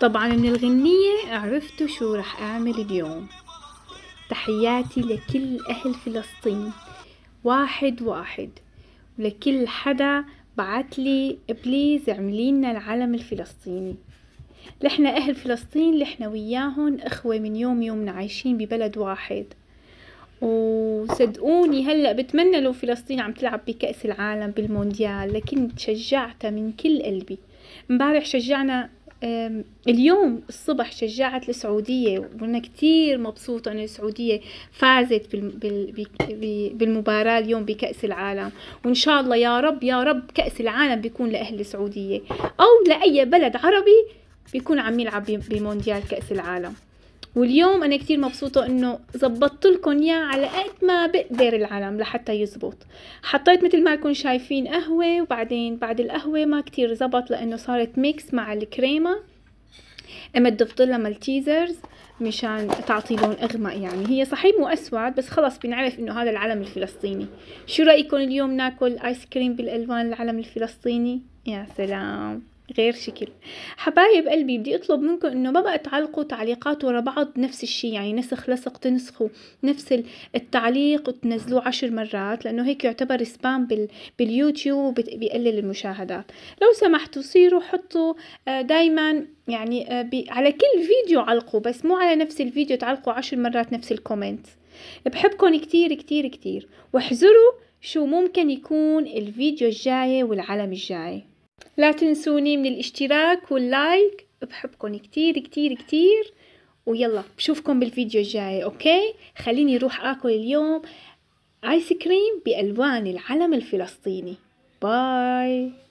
طبعا من الغنية عرفتوا شو رح أعمل اليوم تحياتي لكل أهل فلسطين واحد واحد ولكل حدا بعتلي بليز لنا العلم الفلسطيني لحنا أهل فلسطين لحنا وياهم إخوة من يوم يومنا عايشين ببلد واحد وصدقوني هلأ بتمنى لو فلسطين عم تلعب بكأس العالم بالمونديال لكن تشجعتها من كل قلبي امبارح شجعنا اليوم الصبح شجعت السعودية وأنا كتير مبسوطة أن السعودية فازت بالمباراة اليوم بكأس العالم وإن شاء الله يا رب يا رب كأس العالم بيكون لأهل السعودية أو لأي بلد عربي بيكون عم يلعب بمونديال كأس العالم واليوم انا كتير مبسوطة انه زبطت لكم اياه على قد ما بقدر العلم لحتى يزبط حطيت مثل ما لكم شايفين قهوة وبعدين بعد القهوة ما كتير زبط لانه صارت ميكس مع الكريمة اما ضفت لها مالتيزرز مشان تعطي لون اغمق يعني هي صحيح مو اسود بس خلص بنعرف انه هذا العلم الفلسطيني شو رايكم اليوم ناكل ايس كريم بالالوان العلم الفلسطيني يا سلام غير شكل حبايب قلبي بدي اطلب منكم انه ما بقى تعلقوا تعليقات ورا بعض نفس الشيء يعني نسخ لصق تنسخوا نفس التعليق وتنزلوه عشر مرات لانه هيك يعتبر سبام بال... باليوتيوب بيقلل المشاهدات لو سمحتوا صيروا حطوا آه، دايما يعني آه، على كل فيديو علقوا بس مو على نفس الفيديو تعلقوا عشر مرات نفس الكومنت بحبكم كتير كتير كتير واحذروا شو ممكن يكون الفيديو الجاي والعلم الجاي لا تنسوني من الاشتراك واللايك بحبكن كتير كتير كتير ويلا بشوفكن بالفيديو الجاي اوكي خليني روح اكل اليوم ايس كريم بالوان العلم الفلسطيني باي